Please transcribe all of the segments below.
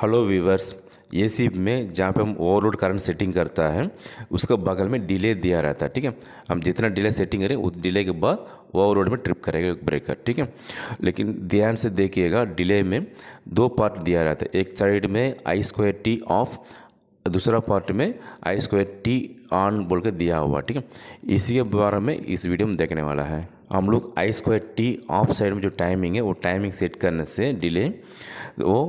hello viewers ए सी में जहाँ पे हम ओवरलोड करंट सेटिंग करता है उसका बगल में डिले दिया रहता है ठीक है हम जितना डिले सेटिंग करें उस डिले के बाद ओवरलोड में ट्रिप करेगा ब्रेकर ठीक है लेकिन ध्यान से देखिएगा डिले में दो पार्ट दिया रहता है एक साइड में आई स्क्वायर टी ऑफ दूसरा पार्ट में आई स्क्वायर टी ऑन बोल के दिया हुआ ठीक है इसी के बारे में इस वीडियो में देखने वाला है हम लोग I square T off side में जो टाइमिंग है वो टाइमिंग सेट करने से डिले वो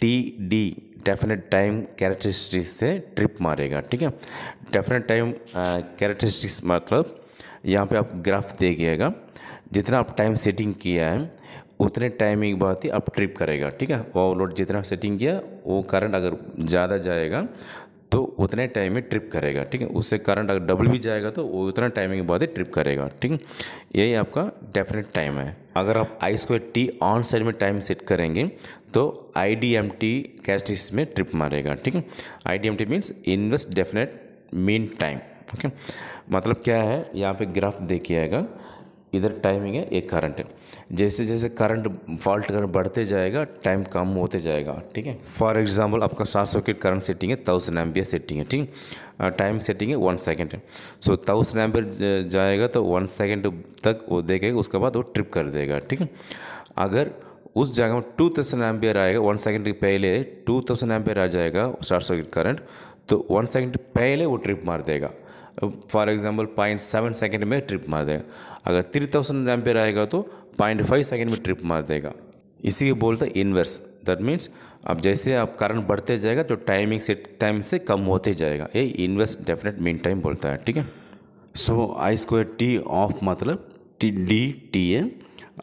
T D definite time characteristics से ट्रिप मारेगा ठीक है डेफिनेट टाइम कैरेक्टरिस्टिक्स मतलब यहाँ पे आप ग्राफ देखिएगा जितना आप टाइम सेटिंग किया है उतने टाइमिंग बाद ही आप ट्रिप करेगा ठीक है ओवरलोड जितना सेटिंग किया वो करंट अगर ज़्यादा जाएगा तो उतने टाइम में ट्रिप करेगा ठीक है उससे करंट अगर डबल भी जाएगा तो वो उतना टाइमिंग के बाद ही ट्रिप करेगा ठीक यही आपका डेफिनेट टाइम है अगर आप I square T on side में टाइम सेट करेंगे तो I D M T case में ट्रिप मारेगा ठीक है I D M T means इन्वेस्ट डेफिनेट मीन टाइम ओके मतलब क्या है यहाँ पे ग्राफ देखिएगा इधर टाइमिंग है एक करंट है जैसे जैसे करंट फॉल्ट करंट बढ़ते जाएगा टाइम कम होते जाएगा ठीक है फॉर एग्जांपल आपका सात सौ की करंट सेटिंग है थाउजेंड एम्पियर सेटिंग है ठीक टाइम uh, सेटिंग है वन सेकेंड है सो थाउजेंड एम्पियर जाएगा तो वन सेकेंड तक वो देखेगा उसके बाद वो ट्रिप कर देगा ठीक है अगर उस जगह में टू थाउजेंड एम्पियर आएगा वन सेकेंड के पहले टू थाउजेंड एम्पियर आ जाएगा शॉर्ट सर्किट करंट तो वन सेकेंड पहले वो ट्रिप मार देगा for example point seven second में ट्रिप मार देगा अगर थ्री थाउजेंड एम्पियर आएगा तो पॉइंट फाइव सेकेंड में ट्रिप मार देगा इसी को बोलते हैं इन्वर्स दैट मीन्स अब जैसे आप करंट बढ़ते जाएगा तो टाइमिंग से टाइम से कम होते जाएगा ये इन्वर्स डेफिनेट मीन टाइम बोलता है ठीक है so I square T off मतलब T D T A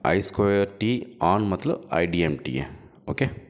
I square T on मतलब I D M T A okay